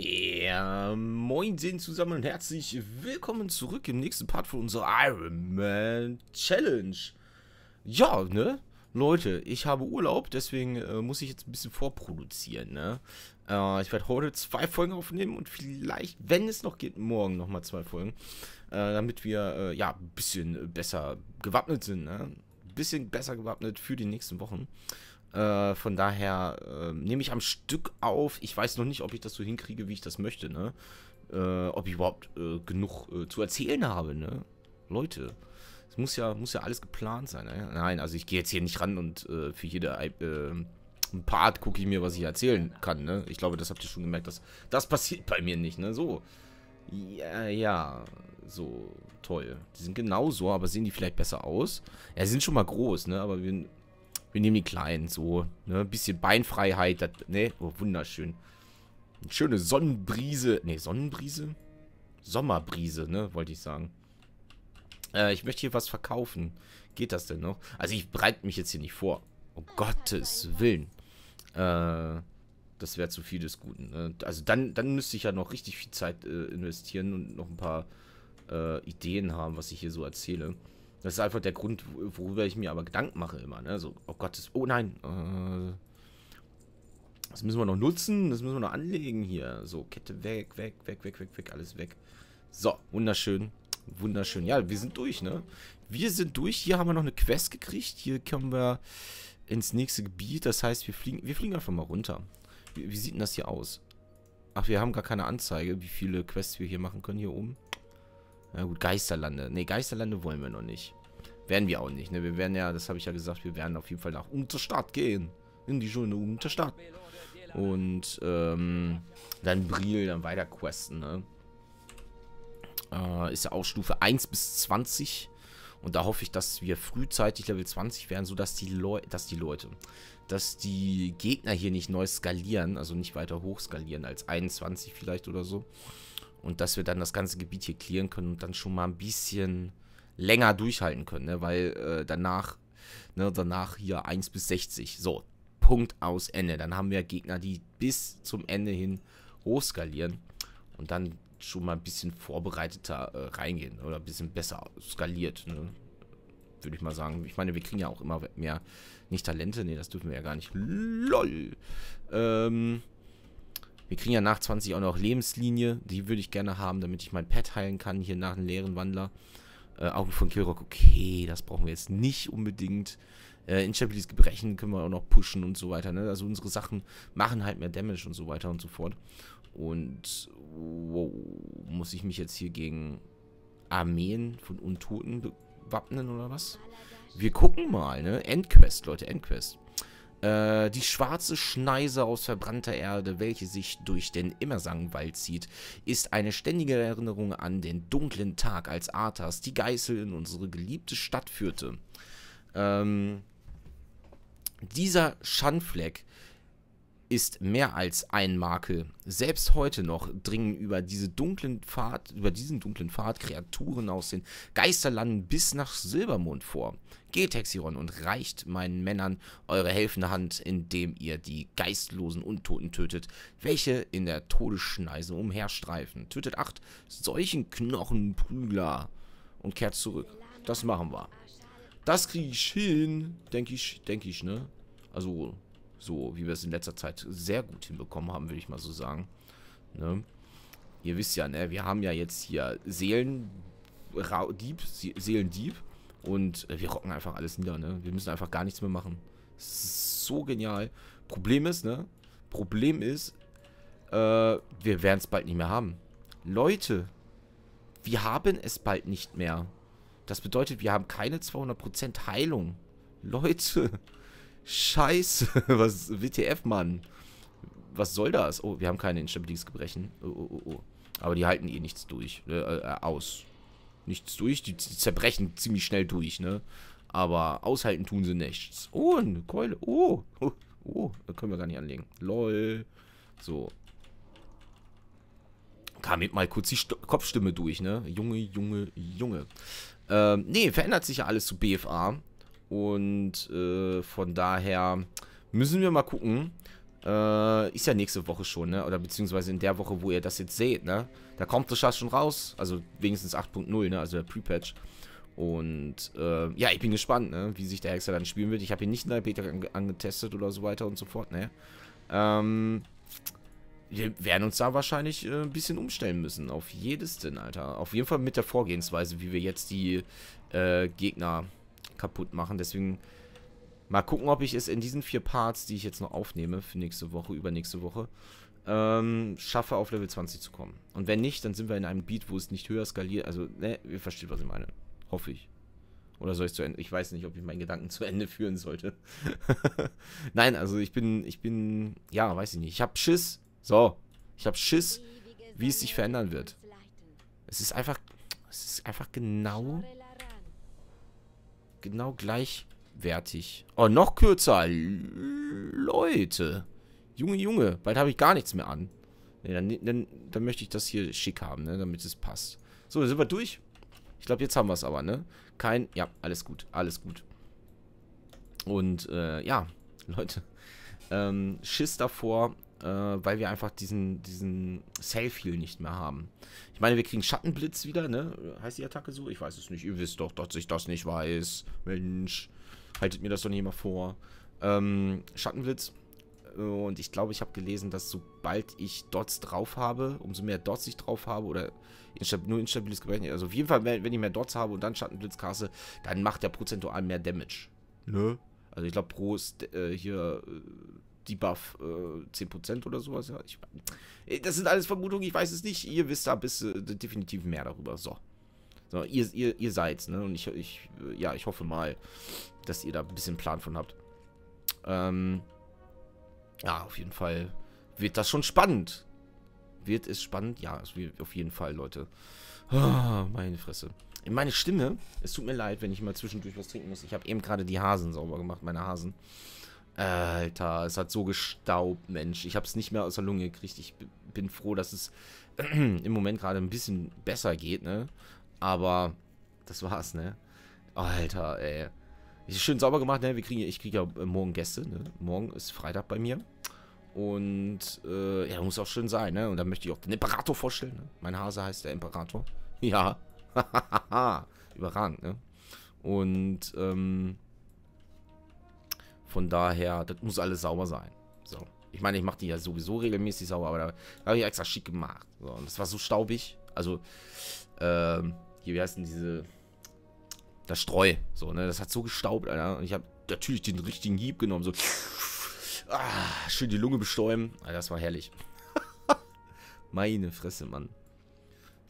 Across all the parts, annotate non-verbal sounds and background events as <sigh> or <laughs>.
Ja, moin sehen zusammen und herzlich willkommen zurück im nächsten Part von unserer Iron Man Challenge. Ja, ne? Leute, ich habe Urlaub, deswegen äh, muss ich jetzt ein bisschen vorproduzieren, ne? Äh, ich werde heute zwei Folgen aufnehmen und vielleicht, wenn es noch geht, morgen nochmal zwei Folgen. Äh, damit wir, äh, ja, ein bisschen besser gewappnet sind, ne? Ein bisschen besser gewappnet für die nächsten Wochen. Äh, von daher äh, nehme ich am Stück auf. Ich weiß noch nicht, ob ich das so hinkriege, wie ich das möchte, ne? Äh, ob ich überhaupt äh, genug äh, zu erzählen habe, ne? Leute. Es muss ja, muss ja alles geplant sein, ne? Nein, also ich gehe jetzt hier nicht ran und äh, für jede Part gucke ich mir, was ich erzählen kann, ne? Ich glaube, das habt ihr schon gemerkt, dass das passiert bei mir nicht, ne? So. Ja, ja, so toll. Die sind genauso, aber sehen die vielleicht besser aus? Ja, sie sind schon mal groß, ne? Aber wir wir nehmen die kleinen, so. Ne? Ein bisschen Beinfreiheit. Das, ne? Oh, wunderschön. Eine schöne Sonnenbrise. Ne, Sonnenbrise? Sommerbrise, ne? Wollte ich sagen. Äh, ich möchte hier was verkaufen. Geht das denn noch? Also ich bereite mich jetzt hier nicht vor. Um oh, Gottes Willen. Äh, das wäre zu viel des Guten. Ne? Also dann, dann müsste ich ja noch richtig viel Zeit äh, investieren und noch ein paar äh, Ideen haben, was ich hier so erzähle. Das ist einfach der Grund, worüber ich mir aber Gedanken mache immer. Ne? So, oh Gott, das, oh nein. Äh, das müssen wir noch nutzen. Das müssen wir noch anlegen hier. So, Kette weg, weg, weg, weg, weg, weg, alles weg. So, wunderschön. Wunderschön. Ja, wir sind durch, ne? Wir sind durch. Hier haben wir noch eine Quest gekriegt. Hier kommen wir ins nächste Gebiet. Das heißt, wir fliegen, wir fliegen einfach mal runter. Wie, wie sieht denn das hier aus? Ach, wir haben gar keine Anzeige, wie viele Quests wir hier machen können hier oben. Na gut, Geisterlande. Ne, Geisterlande wollen wir noch nicht. Werden wir auch nicht, ne? Wir werden ja, das habe ich ja gesagt, wir werden auf jeden Fall nach Unterstadt gehen. In die schöne Unterstadt. Und, ähm, dann Bril, dann weiter questen, ne? Äh, ist ja auch Stufe 1 bis 20. Und da hoffe ich, dass wir frühzeitig Level 20 werden, sodass die, Leu dass die Leute, dass die Gegner hier nicht neu skalieren, also nicht weiter hoch skalieren als 21 vielleicht oder so. Und dass wir dann das ganze Gebiet hier clearen können und dann schon mal ein bisschen länger durchhalten können, ne? weil äh, danach, ne, danach hier 1 bis 60. So, Punkt aus Ende. Dann haben wir Gegner, die bis zum Ende hin hochskalieren und dann schon mal ein bisschen vorbereiteter äh, reingehen oder ein bisschen besser skaliert. Ne? Würde ich mal sagen. Ich meine, wir kriegen ja auch immer mehr, nicht Talente. Ne, das dürfen wir ja gar nicht. LOL. Ähm, wir kriegen ja nach 20 auch noch Lebenslinie. Die würde ich gerne haben, damit ich mein Pet heilen kann. Hier nach einem leeren Wandler. Äh, Augen von Killrock, okay, das brauchen wir jetzt nicht unbedingt. Äh, instabiles Gebrechen können wir auch noch pushen und so weiter. Ne? Also unsere Sachen machen halt mehr Damage und so weiter und so fort. Und wow, muss ich mich jetzt hier gegen Armeen von Untoten wappnen oder was? Wir gucken mal, ne? Endquest, Leute, Endquest. Äh, die schwarze Schneise aus verbrannter Erde, welche sich durch den Immersangwald zieht, ist eine ständige Erinnerung an den dunklen Tag, als Arthas die Geißel in unsere geliebte Stadt führte. Ähm, dieser Schandfleck ist mehr als ein Makel. Selbst heute noch dringen über diese dunklen Pfad, über diesen dunklen Pfad Kreaturen aus den Geisterlanden bis nach Silbermond vor. Geht, Hexiron, und reicht meinen Männern eure helfende Hand, indem ihr die geistlosen Untoten tötet, welche in der Todesschneise umherstreifen. Tötet acht solchen Knochenprügler und kehrt zurück. Das machen wir. Das kriege ich hin, denke ich, denke ich, ne? Also, so wie wir es in letzter Zeit sehr gut hinbekommen haben, würde ich mal so sagen. Ne? Ihr wisst ja, ne, wir haben ja jetzt hier Seelendieb, Seelendieb und wir rocken einfach alles nieder, ne? Wir müssen einfach gar nichts mehr machen. So genial. Problem ist, ne? Problem ist, äh, wir werden es bald nicht mehr haben. Leute, wir haben es bald nicht mehr. Das bedeutet, wir haben keine 200% Heilung. Leute, Scheiße, <laughs> was WTF, Mann? Was soll das? Oh, wir haben keine instabiles Gebrechen. Oh, oh, oh, oh. Aber die halten eh nichts durch. Ne? Äh, äh, aus. Nichts durch. Die, die zerbrechen ziemlich schnell durch, ne? Aber aushalten tun sie nichts. Oh, eine Keule. Oh. Oh, oh. können wir gar nicht anlegen. Lol. So. Kam mit mal kurz die St Kopfstimme durch, ne? Junge, Junge, Junge. Ähm, nee, verändert sich ja alles zu BFA. Und äh, von daher müssen wir mal gucken. Äh, ist ja nächste Woche schon, ne? Oder beziehungsweise in der Woche, wo ihr das jetzt seht, ne? Da kommt das schon raus. Also wenigstens 8.0, ne? Also der Pre-Patch. Und äh, ja, ich bin gespannt, ne? Wie sich der Hexer dann spielen wird. Ich habe ihn nicht in der Beta ange angetestet oder so weiter und so fort, ne? Ähm, wir werden uns da wahrscheinlich äh, ein bisschen umstellen müssen. Auf jedes denn, Alter. Auf jeden Fall mit der Vorgehensweise, wie wir jetzt die äh, Gegner kaputt machen. Deswegen mal gucken, ob ich es in diesen vier Parts, die ich jetzt noch aufnehme, für nächste Woche, übernächste Woche, ähm, schaffe, auf Level 20 zu kommen. Und wenn nicht, dann sind wir in einem Beat, wo es nicht höher skaliert. Also, ne, ihr versteht, was ich meine. Hoffe ich. Oder soll ich zu Ende? Ich weiß nicht, ob ich meinen Gedanken <laughs> zu Ende führen sollte. <laughs> Nein, also ich bin, ich bin, ja, weiß ich nicht. Ich hab Schiss. So. Ich hab Schiss, wie es sich verändern wird. Es ist einfach, es ist einfach genau genau gleichwertig. Oh, noch kürzer. Leute. Junge, Junge. Bald habe ich gar nichts mehr an. Nee, dann, dann, dann möchte ich das hier schick haben, ne? Damit es passt. So, sind wir durch. Ich glaube, jetzt haben wir es aber, ne? Kein... Ja, alles gut. Alles gut. Und, äh, ja. <laughs> Leute. Ähm, Schiss davor, äh, weil wir einfach diesen, diesen Safe-Heal nicht mehr haben. Ich meine, wir kriegen Schattenblitz wieder, ne? Heißt die Attacke so? Ich weiß es nicht. Ihr wisst doch, dass ich das nicht weiß. Mensch, haltet mir das doch nicht mal vor. Ähm, Schattenblitz. Und ich glaube, ich habe gelesen, dass sobald ich Dots drauf habe, umso mehr Dots ich drauf habe oder instab nur instabiles Gebrechen, also auf jeden Fall, wenn ich mehr Dots habe und dann Schattenblitz kasse, dann macht der prozentual mehr Damage. Ne? Also ich glaube, pro St äh, hier äh, Debuff äh, 10% oder sowas. Ja, ich, äh, das sind alles Vermutungen, ich weiß es nicht. Ihr wisst da bis, äh, definitiv mehr darüber. So. So, ihr, ihr, ihr seid's, ne? Und ich, ich, äh, ja, ich hoffe mal, dass ihr da ein bisschen Plan von habt. Ähm, ja, auf jeden Fall wird das schon spannend. Wird es spannend? Ja, es wird auf jeden Fall, Leute. Oh, meine Fresse. Meine Stimme, es tut mir leid, wenn ich mal zwischendurch was trinken muss. Ich habe eben gerade die Hasen sauber gemacht, meine Hasen. Alter, es hat so gestaubt, Mensch. Ich habe es nicht mehr aus der Lunge gekriegt. Ich bin froh, dass es <clears throat> im Moment gerade ein bisschen besser geht, ne? Aber das war's, ne? Alter, ey. Ist schön sauber gemacht, ne? Wir kriegen, ich kriege ja äh, morgen Gäste, ne? Morgen ist Freitag bei mir. Und, äh, ja, muss auch schön sein, ne? Und dann möchte ich auch den Imperator vorstellen, ne? Mein Hase heißt der Imperator. <laughs> Ja. <laughs> Überragend, ne? Und, ähm, von daher, das muss alles sauber sein. So. Ich meine, ich mache die ja sowieso regelmäßig sauber, aber da, da habe ich extra schick gemacht. So, und das war so staubig. Also, ähm, hier, wie heißt denn diese. Das Streu. So, ne? Das hat so gestaubt, Alter. Und ich habe natürlich den richtigen Hieb genommen. So. Ah, schön die Lunge bestäuben. Alter, das war herrlich. <laughs> Meine Fresse, Mann.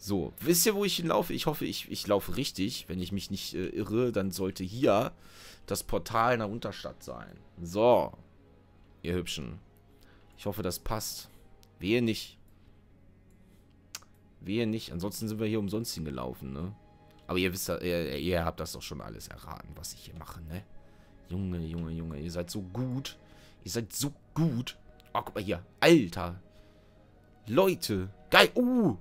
So, wisst ihr, wo ich hinlaufe? Ich hoffe, ich, ich laufe richtig. Wenn ich mich nicht äh, irre, dann sollte hier das Portal in der Unterstadt sein. So, ihr Hübschen. Ich hoffe, das passt. Wehe nicht. Wehe nicht. Ansonsten sind wir hier umsonst hingelaufen, ne? Aber ihr wisst, ihr, ihr habt das doch schon alles erraten, was ich hier mache, ne? Junge, Junge, Junge, ihr seid so gut. Ihr seid so gut. Oh, guck mal hier. Alter. Leute. Geil. Uh.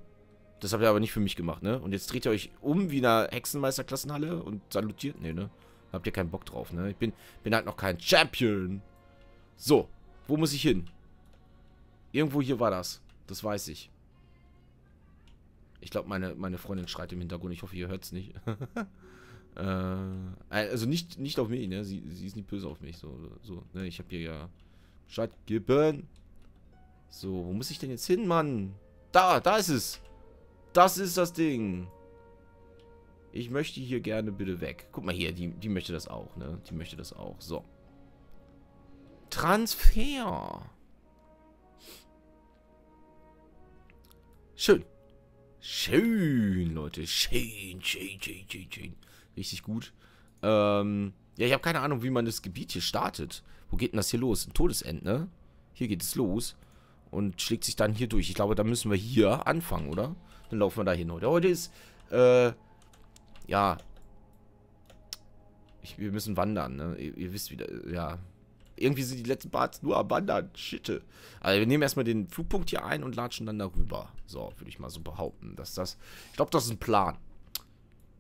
Das habt ihr aber nicht für mich gemacht, ne? Und jetzt dreht ihr euch um wie in einer Hexenmeisterklassenhalle und salutiert. Ne, ne? Habt ihr keinen Bock drauf, ne? Ich bin, bin halt noch kein Champion. So, wo muss ich hin? Irgendwo hier war das. Das weiß ich. Ich glaube, meine, meine Freundin schreit im Hintergrund. Ich hoffe, ihr hört es nicht. <laughs> äh, also nicht, nicht auf mich, ne? Sie, sie ist nicht böse auf mich. So, so ne? Ich habe hier ja Bescheid gegeben. So, wo muss ich denn jetzt hin, Mann? Da, da ist es das ist das Ding. Ich möchte hier gerne bitte weg. Guck mal hier, die, die möchte das auch, ne? Die möchte das auch. So. Transfer. Schön. Schön, Leute. Schön, schön, schön, schön, schön. Richtig gut. Ähm, ja, ich habe keine Ahnung, wie man das Gebiet hier startet. Wo geht denn das hier los? Ein Todesend, ne? Hier geht es los. Und schlägt sich dann hier durch. Ich glaube, da müssen wir hier anfangen, oder? Dann laufen wir da hin. Heute, ist, äh, ja. Ich, wir müssen wandern, ne? Ihr, ihr wisst wieder, ja. Irgendwie sind die letzten Parts nur am Wandern. Shit. Also wir nehmen erstmal den Flugpunkt hier ein und latschen dann darüber. So, würde ich mal so behaupten, dass das... Ich glaube, das ist ein Plan.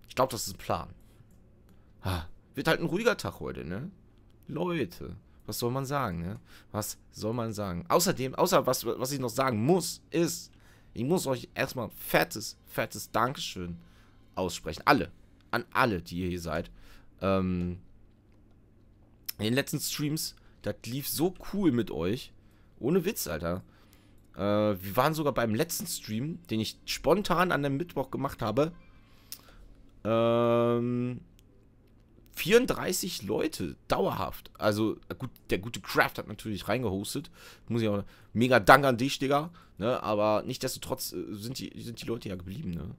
Ich glaube, das ist ein Plan. Ah, wird halt ein ruhiger Tag heute, ne? Leute, was soll man sagen, ne? Was soll man sagen? Außerdem, außer was, was ich noch sagen muss, ist, ich muss euch erstmal ein fettes, fettes Dankeschön aussprechen. Alle. An alle, die ihr hier seid. Ähm, in den letzten Streams, das lief so cool mit euch. Ohne Witz, Alter. Äh, wir waren sogar beim letzten Stream, den ich spontan an dem Mittwoch gemacht habe. Ähm, 34 Leute, dauerhaft. Also, gut, der gute Kraft hat natürlich reingehostet. Muss ich auch. Mega Dank an dich, Digga. Ne? Aber nichtsdestotrotz äh, sind die, sind die Leute ja geblieben, ne?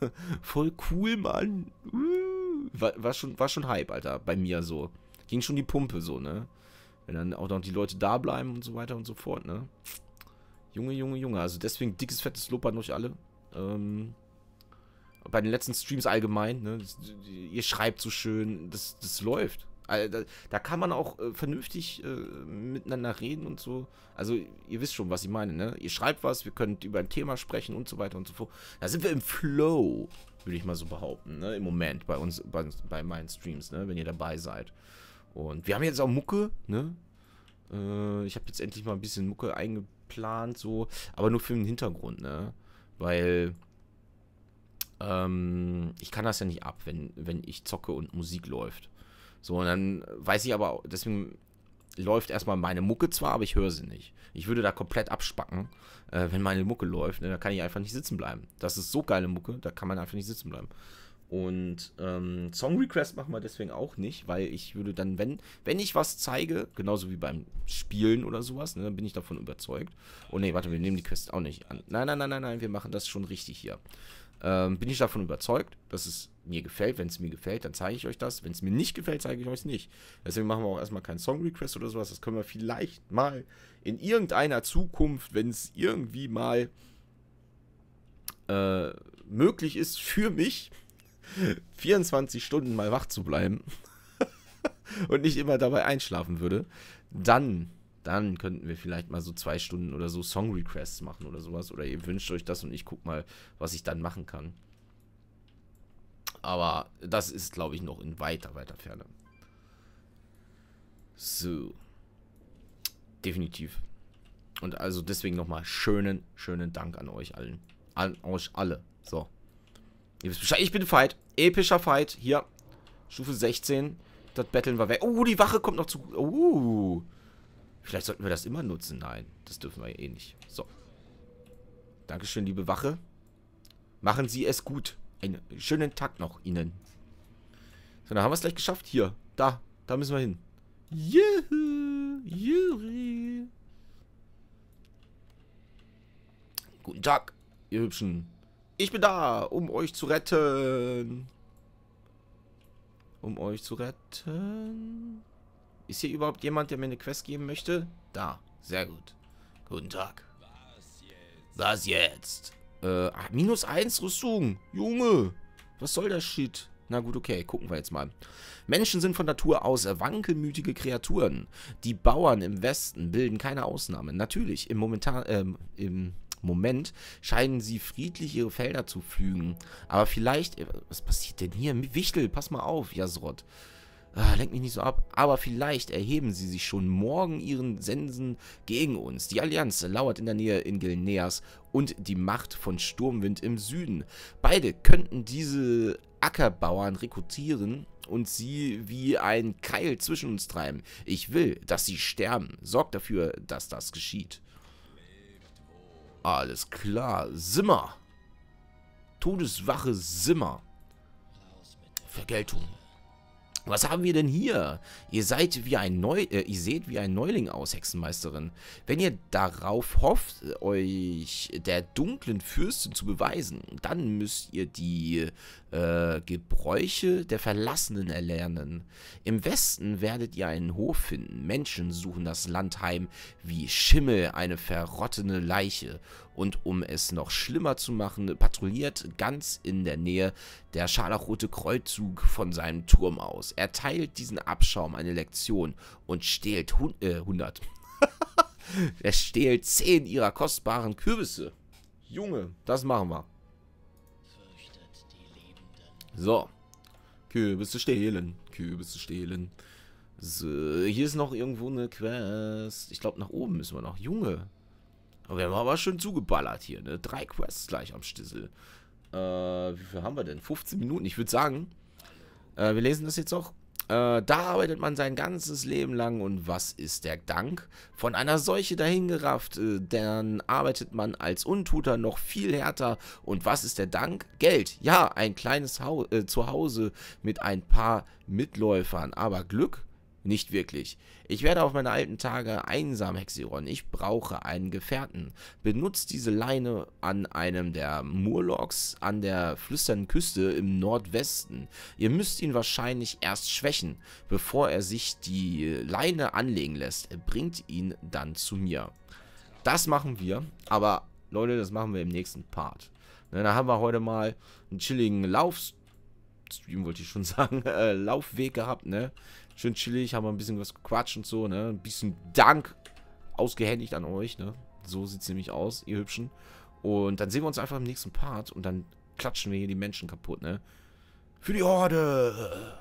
<laughs> Voll cool, Mann. Uh. War, war, schon, war schon Hype, Alter, bei mir so. Ging schon die Pumpe so, ne? Wenn dann auch noch die Leute da bleiben und so weiter und so fort, ne? Junge, Junge, Junge. Also deswegen dickes, fettes Lob an euch alle. Ähm bei den letzten Streams allgemein, ne, ihr schreibt so schön, das, das läuft. Also, da, da, kann man auch äh, vernünftig äh, miteinander reden und so. Also, ihr wisst schon, was ich meine, ne? Ihr schreibt was, wir können über ein Thema sprechen und so weiter und so fort. Da sind wir im Flow, würde ich mal so behaupten, ne? Im Moment bei uns, bei, bei meinen Streams, ne? Wenn ihr dabei seid. Und wir haben jetzt auch Mucke, ne? Äh, ich habe jetzt endlich mal ein bisschen Mucke eingeplant, so. Aber nur für den Hintergrund, ne? Weil ähm, ich kann das ja nicht ab, wenn, wenn ich zocke und Musik läuft. So, und dann weiß ich aber, deswegen läuft erstmal meine Mucke zwar, aber ich höre sie nicht. Ich würde da komplett abspacken, äh, wenn meine Mucke läuft. Ne, da kann ich einfach nicht sitzen bleiben. Das ist so geile Mucke, da kann man einfach nicht sitzen bleiben. Und ähm, Song Request machen wir deswegen auch nicht, weil ich würde dann, wenn, wenn ich was zeige, genauso wie beim Spielen oder sowas, ne, dann bin ich davon überzeugt. Oh ne, warte, wir nehmen die Quest auch nicht an. Nein, nein, nein, nein, nein, wir machen das schon richtig hier. Ähm, bin ich davon überzeugt, dass es mir gefällt. Wenn es mir gefällt, dann zeige ich euch das. Wenn es mir nicht gefällt, zeige ich euch es nicht. Deswegen machen wir auch erstmal keinen Song-Request oder sowas. Das können wir vielleicht mal in irgendeiner Zukunft, wenn es irgendwie mal äh, möglich ist, für mich 24 <laughs> Stunden mal wach zu bleiben <laughs> und nicht immer dabei einschlafen würde, dann dann könnten wir vielleicht mal so zwei Stunden oder so Song-Requests machen oder sowas. Oder ihr wünscht euch das und ich guck mal, was ich dann machen kann. Aber das ist, glaube ich, noch in weiter, weiter Ferne. So. Definitiv. Und also deswegen nochmal schönen, schönen Dank an euch allen. An euch alle. So. Ihr wisst Bescheid. Ich bin Fight. Epischer Fight. Hier. Stufe 16. Das Battlen war weg. Oh, die Wache kommt noch zu. Oh. Vielleicht sollten wir das immer nutzen. Nein, das dürfen wir eh nicht. So. Dankeschön, liebe Wache. Machen Sie es gut. Einen schönen Tag noch Ihnen. So, dann haben wir es gleich geschafft. Hier, da, da müssen wir hin. Juhu, Juri. Guten Tag, ihr Hübschen. Ich bin da, um euch zu retten. Um euch zu retten. Ist hier überhaupt jemand, der mir eine Quest geben möchte? Da. Sehr gut. Guten Tag. Was jetzt? Was jetzt? Äh, ach, minus 1 Rüstung. Junge. Was soll das Shit? Na gut, okay, gucken wir jetzt mal. Menschen sind von Natur aus wankelmütige Kreaturen. Die Bauern im Westen bilden keine Ausnahme. Natürlich, im, Momentan, äh, im Moment scheinen sie friedlich ihre Felder zu pflügen. Aber vielleicht... Äh, was passiert denn hier? Wichtel, pass mal auf, Jasrod. Ah, lenkt mich nicht so ab. Aber vielleicht erheben sie sich schon morgen ihren Sensen gegen uns. Die Allianz lauert in der Nähe in Gilneas und die Macht von Sturmwind im Süden. Beide könnten diese Ackerbauern rekrutieren und sie wie ein Keil zwischen uns treiben. Ich will, dass sie sterben. Sorgt dafür, dass das geschieht. Alles klar. Simmer. Todeswache Simmer. Vergeltung. Was haben wir denn hier? Ihr seid wie ein Neu äh, ihr seht wie ein Neuling aus, Hexenmeisterin. Wenn ihr darauf hofft, euch der dunklen Fürstin zu beweisen, dann müsst ihr die äh, Gebräuche der Verlassenen erlernen. Im Westen werdet ihr einen Hof finden. Menschen suchen das Land heim wie Schimmel eine verrottene Leiche und um es noch schlimmer zu machen, patrouilliert ganz in der Nähe der Scharlachrote Kreuzzug von seinem Turm aus. Er teilt diesen Abschaum eine Lektion und stehlt hun äh, 100. <laughs> er stehlt 10 ihrer kostbaren Kürbisse. Junge, das machen wir. So. Kürbisse stehlen, Kürbisse stehlen. So, hier ist noch irgendwo eine Quest. Ich glaube, nach oben müssen wir noch. Junge, aber wir haben aber schön zugeballert hier, ne? Drei Quests gleich am Stissel. Äh, wie viel haben wir denn? 15 Minuten. Ich würde sagen, äh, wir lesen das jetzt auch. Äh, da arbeitet man sein ganzes Leben lang und was ist der Dank? Von einer Seuche dahingerafft, äh, dann arbeitet man als Untuter noch viel härter und was ist der Dank? Geld, ja, ein kleines Hau äh, Zuhause mit ein paar Mitläufern, aber Glück? Nicht wirklich. Ich werde auf meine alten Tage einsam, Hexiron. Ich brauche einen Gefährten. Benutzt diese Leine an einem der Murlocs an der flüsternden Küste im Nordwesten. Ihr müsst ihn wahrscheinlich erst schwächen, bevor er sich die Leine anlegen lässt. Bringt ihn dann zu mir. Das machen wir, aber Leute, das machen wir im nächsten Part. Ne, da haben wir heute mal einen chilligen Laufstream, wollte ich schon <laughs> sagen, äh, Laufweg gehabt, ne? Schön chillig, haben wir ein bisschen was gequatscht und so, ne? Ein bisschen Dank ausgehändigt an euch, ne? So sieht es nämlich aus, ihr Hübschen. Und dann sehen wir uns einfach im nächsten Part und dann klatschen wir hier die Menschen kaputt, ne? Für die Horde!